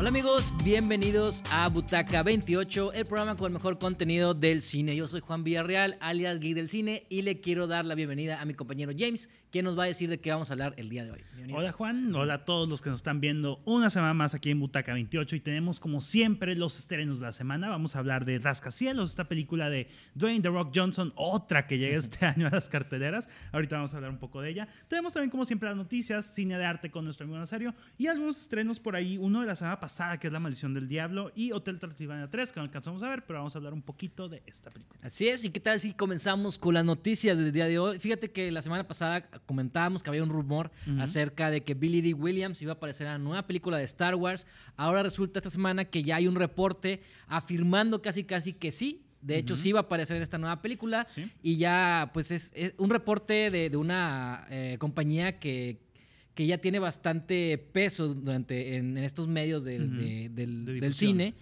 Hola amigos, bienvenidos a Butaca 28, el programa con el mejor contenido del cine. Yo soy Juan Villarreal, alias Guy del Cine, y le quiero dar la bienvenida a mi compañero James, que nos va a decir de qué vamos a hablar el día de hoy. Hola Juan, hola a todos los que nos están viendo una semana más aquí en Butaca 28 y tenemos como siempre los estrenos de la semana. Vamos a hablar de Cielos, esta película de Dwayne The Rock Johnson, otra que llega este año a las carteleras. Ahorita vamos a hablar un poco de ella. Tenemos también como siempre las noticias, cine de arte con nuestro amigo Nazario y algunos estrenos por ahí, uno de la semana pasada que es La Maldición del Diablo, y Hotel Transylvania 3, que no alcanzamos a ver, pero vamos a hablar un poquito de esta película. Así es, y qué tal si comenzamos con las noticias del día de hoy. Fíjate que la semana pasada comentábamos que había un rumor acerca de que Billy D. Williams iba a aparecer en la nueva película de Star Wars. Ahora resulta esta semana que ya hay un reporte afirmando casi casi que sí, de hecho, sí va a aparecer en esta nueva película. Y ya, pues es, un reporte de, una eh, compañía que, que ya tiene bastante peso durante, en, estos medios del, cine.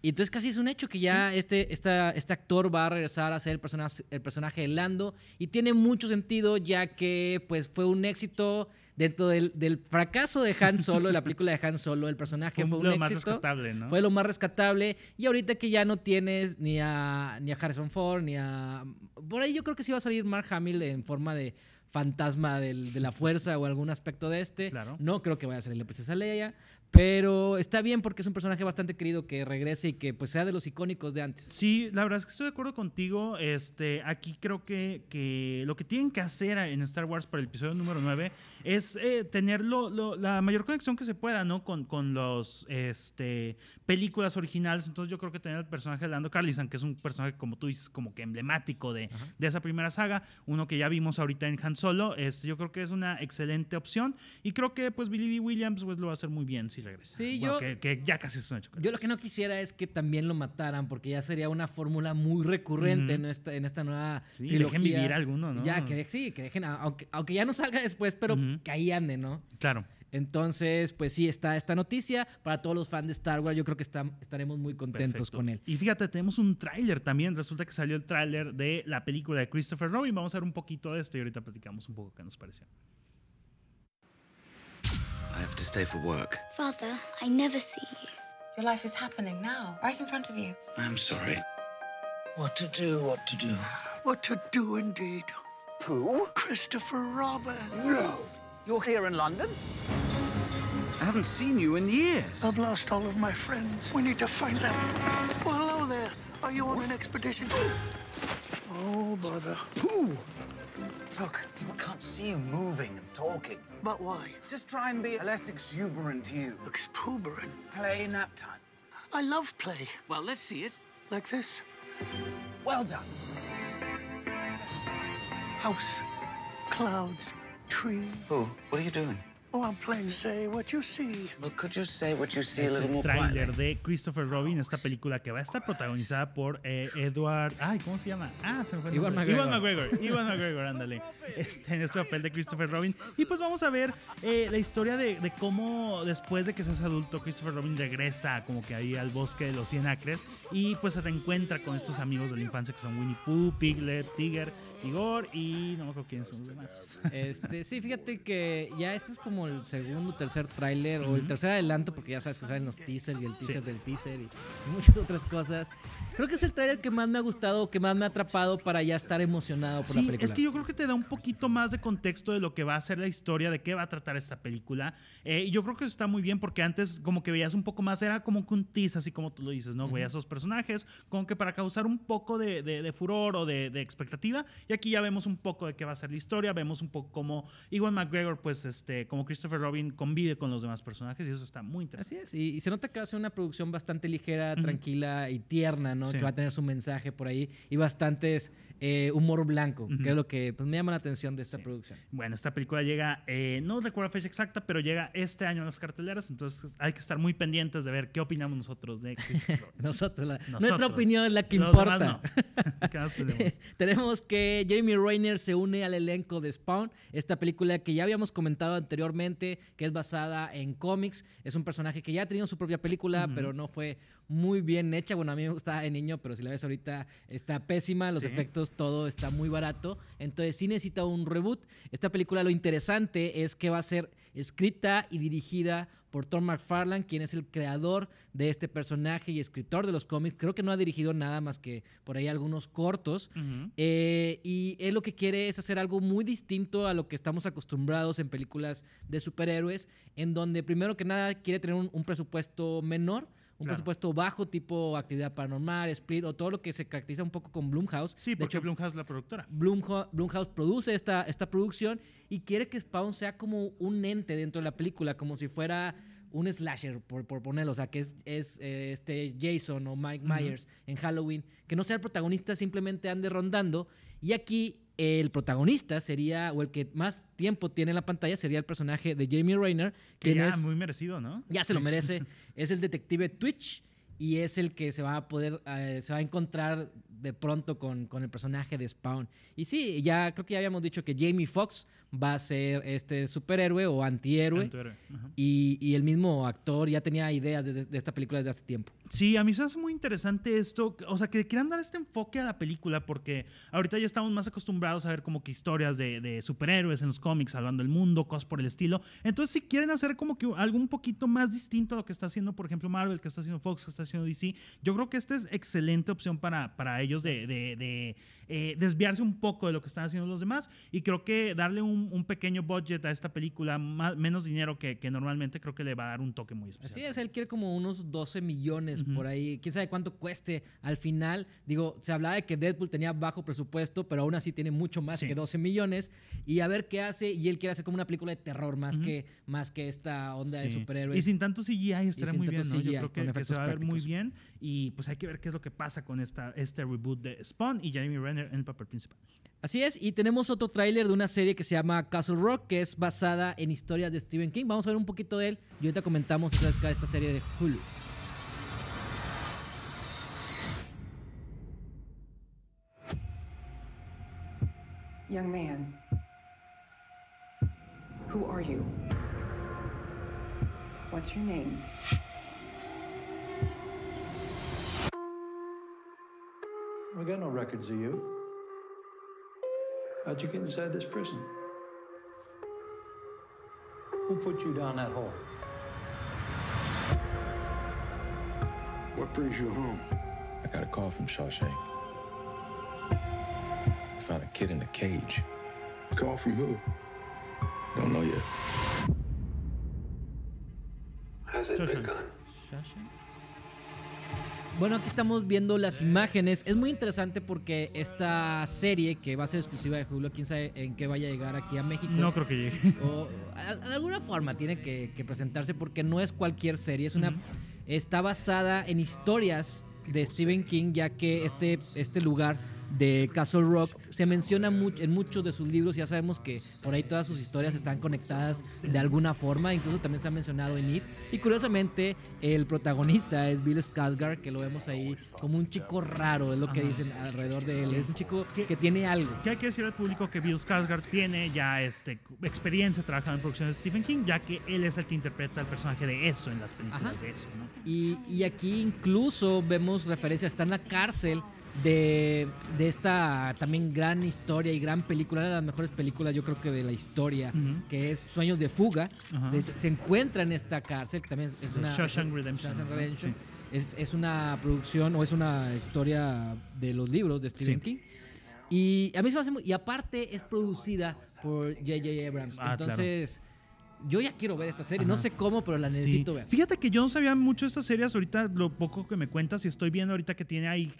Y entonces casi es un hecho que ya este, esta, este actor va a regresar a ser el personaje, el personaje de Lando. Y tiene mucho sentido ya que pues fue un éxito dentro del, fracaso de Han Solo, de la película de Han Solo, el personaje fue, fue lo éxito. Más rescatable, ¿no? Fue lo más rescatable. Y ahorita que ya no tienes ni a, ni a Harrison Ford, ni a... Por ahí yo creo que sí va a salir Mark Hamill en forma de fantasma de la fuerza o algún aspecto de este. Claro. No creo que vaya a ser el la princesa Leia. Pero está bien porque es un personaje bastante querido que regrese y que pues sea de los icónicos de antes. Sí, la verdad es que estoy de acuerdo contigo. Este, aquí creo que, que lo que tienen que hacer en Star Wars para el episodio número 9 es eh, tener la mayor conexión que se pueda, ¿no? Con, con los este, películas originales. Entonces yo creo que tener el personaje de Lando Carlisan, que es un personaje, como tú dices, como que emblemático de, esa primera saga, uno que ya vimos ahorita en Han Solo, este, yo creo que es una excelente opción. Y creo que pues Billy Williams pues, lo va a hacer muy bien. ¿sí? sí Sí, yo, que, ya casi es un hecho Yo lo que no quisiera es que también lo mataran, porque ya sería una fórmula muy recurrente en, esta, nueva Que trilogía. Dejen vivir alguno, ¿no? Ya, que sí, que dejen, aunque, ya no salga después, pero que ahí ande, ¿no? Claro. Entonces, pues sí, está esta noticia. Para todos los fans de Star Wars, yo creo que estaremos muy contentos con él. Y fíjate, tenemos un tráiler también. Resulta que salió el tráiler de la película de Christopher Robin. Vamos a ver un poquito de esto y ahorita platicamos un poco qué nos pareció. I have to stay for work. Father, I never see you. Your life is happening now, right in front of you. I'm sorry. What to do, what to do. What to do indeed. Pooh? Christopher Robin. No. You're here in London? I haven't seen you in years. I've lost all of my friends. We need to find them. Well, hello there. Are you on an expedition? Oh, bother. Pooh! Look, people can't see you moving and talking. But why? Just try and be less exuberant you. Exuberant? Play nap time. I love play. Well, let's see it. Like this. Well done. House, clouds, tree. Oh, what are you doing? Oh, I'm playing say what you see. could you say what you see a este little trailer de Christopher Robin, esta película que va a estar protagonizada por eh, Edward. Ay, ¿cómo se llama? Ah, se me fue. Ivan McGregor. Ivan McGregor, Iwan McGregor ándale. Este, en este papel de Christopher Robin. Y pues vamos a ver eh, la historia de, cómo después de que seas adulto, Christopher Robin regresa como que ahí al bosque de los cien acres y pues se reencuentra con estos amigos de la infancia que son Winnie Pooh, Piglet, Tiger, Igor y no me acuerdo quiénes son los demás. Este, sí, fíjate que ya esto es como el segundo, tercer tráiler o el tercer adelanto, porque ya sabes que salen los teasers y el teaser del teaser y, muchas otras cosas. Creo que es el tráiler que más me ha gustado, que más me ha atrapado para ya estar emocionado por la película. Es que yo creo que te da un poquito más de contexto de lo que va a ser la historia, de qué va a tratar esta película. Eh, y yo creo que está muy bien porque antes como que veías un poco más, era como que un tease, así como tú lo dices, ¿no? Veías a esos personajes, como que para causar un poco de, furor o de, expectativa. Y aquí ya vemos un poco de qué va a ser la historia, vemos un poco cómo Iwan McGregor, pues, este, como Christopher Robin convive con los demás personajes y eso está muy interesante. Así es, y, se nota que va a ser una producción bastante ligera, tranquila y tierna, ¿no? Que va a tener su mensaje por ahí y bastante eh, humor blanco, que es lo que pues, me llama la atención de esta producción. Bueno, esta película llega, eh, no recuerdo la fecha exacta, pero llega este año en las carteleras, entonces hay que estar muy pendientes de ver qué opinamos nosotros de Christopher Robin. nuestra opinión es la que importa. tenemos? que Jeremy Rayner se une al elenco de Spawn, esta película que ya habíamos comentado anteriormente que es basada en cómics. Es un personaje que ya ha tenido su propia película, pero no fue muy bien hecha. Bueno, a mí me gustaba de niño, pero si la ves ahorita está pésima, los efectos, todo está muy barato. Entonces sí necesita un reboot. Esta película lo interesante es que va a ser escrita y dirigida por Tom McFarlane, quien es el creador de este personaje y escritor de los cómics. Creo que no ha dirigido nada más que por ahí algunos cortos. Eh, y él lo que quiere es hacer algo muy distinto a lo que estamos acostumbrados en películas de superhéroes, en donde primero que nada quiere tener un presupuesto menor un presupuesto bajo, tipo actividad paranormal, split o todo lo que se caracteriza un poco con Blumhouse. Sí, porque de hecho, Blumhouse es la productora. Bloomhouse Blumhouse produce esta, esta producción y quiere que Spawn sea como un ente dentro de la película, como si fuera un slasher, por, ponerlo, o sea, que es, eh, este Jason o Mike Myers en Halloween, que no sea el protagonista, simplemente ande rondando. Y aquí el protagonista sería, o el que más tiempo tiene en la pantalla, sería el personaje de Jamie Rayner. Que ya, es, muy merecido, ¿no? Ya se lo merece. es el detective Twitch y es el que se va a poder, eh, se va a encontrar de pronto con, el personaje de Spawn. Y sí, ya creo que ya habíamos dicho que Jamie Fox va a ser este superhéroe o antihéroe. Y, el mismo actor ya tenía ideas de, esta película desde hace tiempo. Sí, a mí se hace muy interesante esto, o sea, que quieran dar este enfoque a la película porque ahorita ya estamos más acostumbrados a ver como que historias de, superhéroes en los cómics, salvando el mundo, cosas por el estilo. Entonces, si quieren hacer como que algo un poquito más distinto a lo que está haciendo, por ejemplo, Marvel, que está haciendo Fox, que está haciendo DC, yo creo que esta es excelente opción para, para ellos de, eh, desviarse un poco de lo que están haciendo los demás y creo que darle un un, pequeño budget a esta película, más, menos dinero que, que, normalmente, creo que le va a dar un toque muy especial. sí es, él quiere como unos 12 millones por ahí. Quién sabe cuánto cueste al final. Digo, se hablaba de que Deadpool tenía bajo presupuesto, pero aún así tiene mucho más que 12 millones. Y a ver qué hace. Y él quiere hacer como una película de terror más, que, más que esta onda de superhéroes. Y sin tanto CGI estará muy bien, ¿no? Yo creo que, se va a ver muy bien. Y pues hay que ver qué es lo que pasa con esta, este reboot de Spawn y Jeremy Renner en el papel principal. Así es, y tenemos otro tráiler de una serie que se llama Castle Rock, que es basada en historias de Stephen King. Vamos a ver un poquito de él y ahorita comentamos acerca de esta serie de Hulu. Young man, who are you? What's your name? We got no you. How'd you get inside this prison? Who put you down that hole? What brings you home? I got a call from Shawshank. I found a kid in a cage. call from who? Don't know yet. How's it Shawshank. begun? Shawshank? Bueno, aquí estamos viendo las imágenes. Es muy interesante porque esta serie, que va a ser exclusiva de Julio, quién sabe en qué vaya a llegar aquí a México. No creo que llegue. de alguna forma tiene que, presentarse porque no es cualquier serie. Es una, Está basada en historias de Stephen King, ya que este, este lugar de Castle Rock se menciona en muchos de sus libros. Ya sabemos que por ahí todas sus historias están conectadas de alguna forma. Incluso también se ha mencionado en It. Y curiosamente, el protagonista es Bill Skarsgård, que lo vemos ahí como un chico raro, es lo que dicen alrededor de él. Es un chico que, tiene algo. Que hay que decir al público que Bill Skarsgård tiene ya este, experiencia trabajando en producciones de Stephen King, ya que él es el que interpreta el personaje de eso en las películas de eso. ¿no? Y, y aquí incluso vemos referencia, está en la cárcel de, esta también gran historia y gran película, una de las mejores películas yo creo que de la historia, que es Sueños de Fuga, se encuentra en esta cárcel, que también es, una... Shawshank Redemption. Shawshank Redemption. Es, una producción o es una historia de los libros de Stephen King. Y a mí me Y aparte es producida por J.J. Abrams. Ah, Entonces yo ya quiero ver esta serie. No sé cómo, pero la necesito ver. Fíjate que yo no sabía mucho de estas series. Ahorita lo poco que me cuentas y estoy viendo ahorita que tiene ahí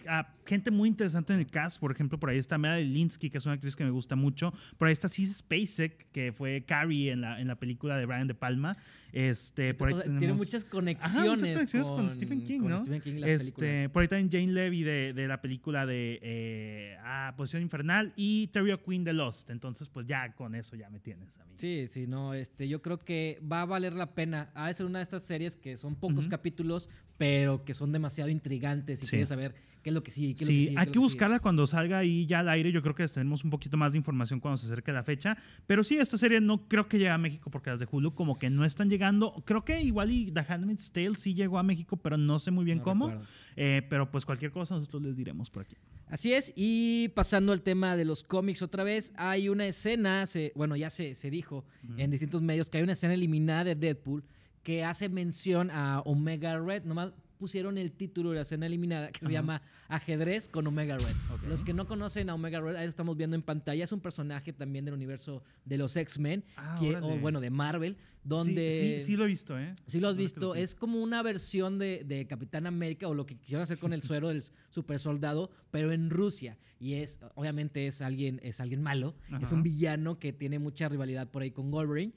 gente muy interesante en el cast. Por ejemplo, por ahí está Melanie Linsky, que es una actriz que me gusta mucho. Por ahí está Cis Spacek, que fue Carrie en la, película de Brian De Palma. Este, Tiene muchas conexiones. con, Stephen King, ¿no? este, por ahí también Jane Levy de, la película de eh, ah, Posición Infernal y Terry O'Quinn de Lost. Entonces, pues ya con eso ya me tienes a mí. Sí, sí, no, este, yo creo creo que va a valer la pena. Ha ser una de estas series que son pocos capítulos, pero que son demasiado intrigantes y quieres saber qué es lo que sigue. Qué sí, lo que hay que, buscarla cuando salga ahí ya al aire. Yo creo que tenemos un poquito más de información cuando se acerque la fecha. Pero sí, esta serie no creo que llegue a México porque las de Hulu como que no están llegando. Creo que igual y The Handmaid's Tale sí llegó a México, pero no sé muy bien cómo. Eh, pero pues cualquier cosa nosotros les diremos por aquí. Así es, y pasando al tema de los cómics otra vez, hay una escena, bueno, ya se, se dijo en distintos medios que hay una escena eliminada de Deadpool que hace mención a Omega Red, nomás pusieron el título de la escena eliminada que se llama Ajedrez con Omega Red. Los que no conocen a Omega Red, ahí lo estamos viendo en pantalla, es un personaje también del universo de los X-Men, ah, o bueno, de Marvel, donde... Sí, sí, lo he visto, ¿eh? Sí lo has visto, es como una versión de, Capitán América o lo que quisieron hacer con el suero del super soldado, pero en Rusia. Y es, obviamente es alguien, es alguien malo, es un villano que tiene mucha rivalidad por ahí con Wolverine.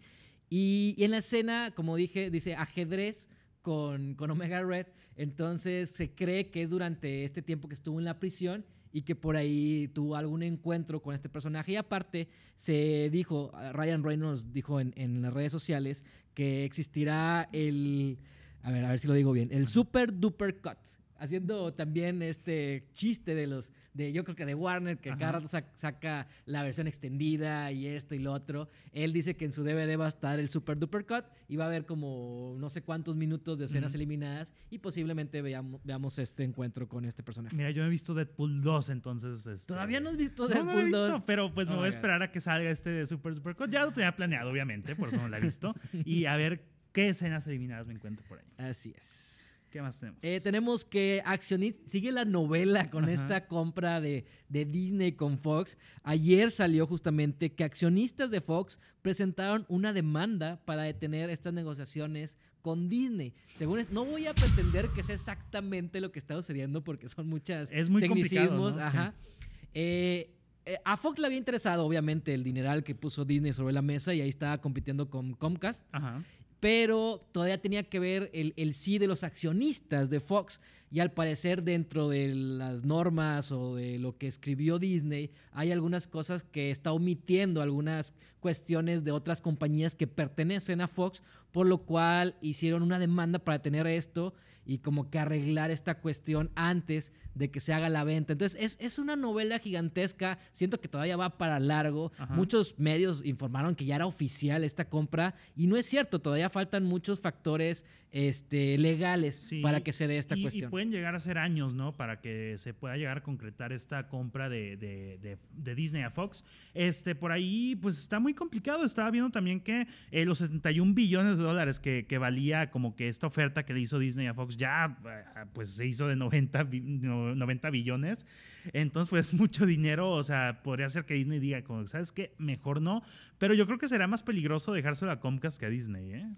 y en la escena, como dije, dice ajedrez con, Omega Red. Entonces se cree que es durante este tiempo que estuvo en la prisión y que por ahí tuvo algún encuentro con este personaje. Y aparte, se dijo, Ryan Reynolds dijo en, las redes sociales que existirá el, a ver, a ver si lo digo bien, el Super Duper Cut haciendo también este chiste de los de yo creo que de Warner que cada rato saca, la versión extendida y esto y lo otro. Él dice que en su DVD va a estar el Super Duper Cut y va a haber como no sé cuántos minutos de escenas eliminadas y posiblemente veamos, veamos este encuentro con este personaje. Mira, yo no he visto Deadpool 2, entonces este, todavía no has visto Deadpool no, lo he visto, pero pues me oh voy a esperar a que salga este de Super Duper Cut. Ya lo tenía planeado, obviamente, por eso no lo he visto y a ver qué escenas eliminadas me encuentro por ahí. Así es. ¿Qué más tenemos? Eh, tenemos que accionistas... sigue la novela con esta compra de, de, Disney con Fox. Ayer salió justamente que accionistas de Fox presentaron una demanda para detener estas negociaciones con Disney. Según no voy a pretender que sea exactamente lo que está sucediendo porque son muchas es muy tecnicismos. Eh, eh, a Fox le había interesado, obviamente, el dineral que puso Disney sobre la mesa y ahí estaba compitiendo con Comcast. Ajá pero todavía tenía que ver el, el sí de los accionistas de Fox y al parecer dentro de las normas o de lo que escribió Disney hay algunas cosas que está omitiendo, algunas cuestiones de otras compañías que pertenecen a Fox, por lo cual hicieron una demanda para tener esto y como que arreglar esta cuestión antes de que se haga la venta. Entonces es, una novela gigantesca, siento que todavía va para largo, muchos medios informaron que ya era oficial esta compra y no es cierto, todavía faltan muchos factores este, legales para que se dé esta cuestión. Y pueden llegar a ser años, ¿no? Para que se pueda llegar a concretar esta compra de, de, de, Disney a Fox. Este, por ahí, pues está muy complicado. Estaba viendo también que eh, los 71 billones de dólares que, valía como que esta oferta que le hizo Disney a Fox ya, eh, pues se hizo de 90, 90 billones. Entonces, pues mucho dinero. O sea, podría ser que Disney diga, como, ¿sabes qué? Mejor no. Pero yo creo que será más peligroso dejárselo a Comcast que a Disney, ¿eh?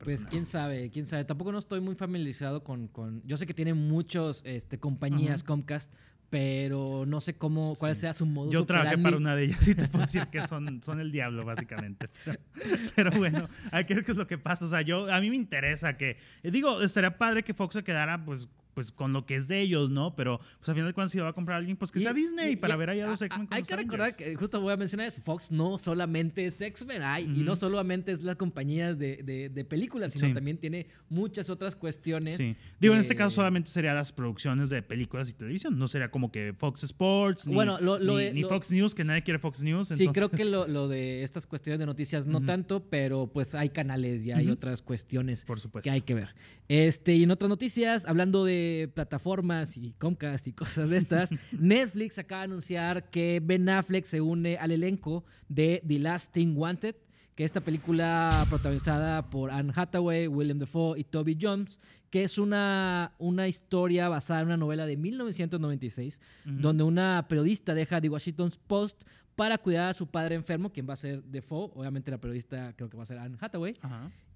Pues quién sabe, quién sabe o sea, tampoco no estoy muy familiarizado con, con yo sé que tiene muchas este, compañías Comcast, pero no sé cómo, cuál sea su modo. Yo trabajé para una de ellas y te puedo decir que son, son el diablo, básicamente. Pero, pero, bueno, hay que ver qué es lo que pasa. O sea, yo, a mí me interesa que, digo, estaría padre que Fox se quedara, pues, pues con lo que es de ellos, ¿no? Pero pues a final de cuentas si va a comprar alguien, pues que sea Disney para ver ahí a los X-Men. Hay que recordar que justo voy a mencionar eso, Fox no solamente es X-Men, hay, y no solamente es las compañías de, de, películas, sino también tiene muchas otras cuestiones. Digo, en este caso solamente serían las producciones de películas y televisión, no sería como que Fox Sports, ni, Fox News, que nadie quiere Fox News. Sí, creo que lo, lo, de estas cuestiones de noticias no tanto, pero pues hay canales y hay otras cuestiones Por supuesto. que hay que ver. Este, y en otras noticias, hablando de plataformas y Comcast y cosas de estas, Netflix acaba de anunciar que Ben Affleck se une al elenco de The Last Thing Wanted que esta película protagonizada por Anne Hathaway, William Dafoe y Toby Jones, que es una, una historia basada en una novela de 1996, donde una periodista deja The Washington Post para cuidar a su padre enfermo, quien va a ser Defoe, obviamente la periodista creo que va a ser Anne Hathaway,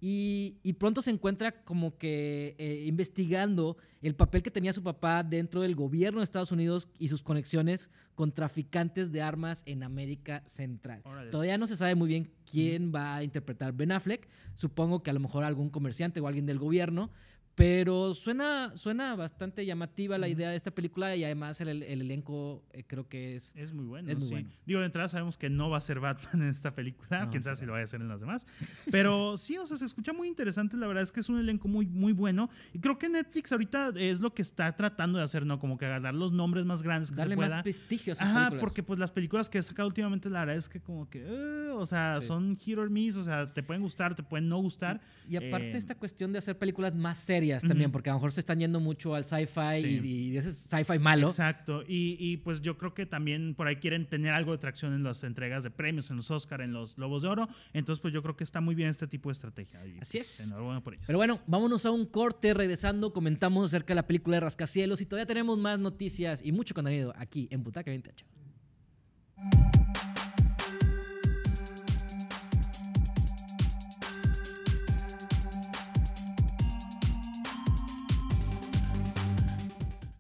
y, pronto se encuentra como que eh, investigando el papel que tenía su papá dentro del gobierno de Estados Unidos y sus conexiones con traficantes de armas en América Central. Todavía no se sabe muy bien quién va a interpretar Ben Affleck, supongo que a lo mejor algún comerciante o alguien del gobierno, pero suena, suena bastante llamativa la idea de esta película y además el, elenco eh, creo que es... Es muy bueno. Es muy bueno. Digo, de entrada sabemos que no va a ser Batman en esta película, quien quién sabe si lo va a hacer en las demás. Pero sí, o sea, se escucha muy interesante, la verdad es que es un elenco muy, muy bueno. Y creo que Netflix ahorita es lo que está tratando de hacer, ¿no? Como que agarrar los nombres más grandes que Darle más prestigio a películas. porque pues las películas que he sacado últimamente, la verdad es que como que, eh, o sea, son hit or miss, o sea, te pueden gustar, te pueden no gustar. Y, aparte eh, esta cuestión de hacer películas más serias también, porque a lo mejor se están yendo mucho al sci-fi y, y, ese sci-fi malo. Exacto, y, pues yo creo que también por ahí quieren tener algo de tracción en las entregas de premios, en los Oscar, en los Lobos de Oro, entonces pues yo creo que está muy bien este tipo de estrategia. Así pues, es. Enhorabuena por ellos. Pero bueno, vámonos a un corte, regresando, comentamos acerca de la película de Rascacielos y todavía tenemos más noticias y mucho contenido aquí en Butaca 28.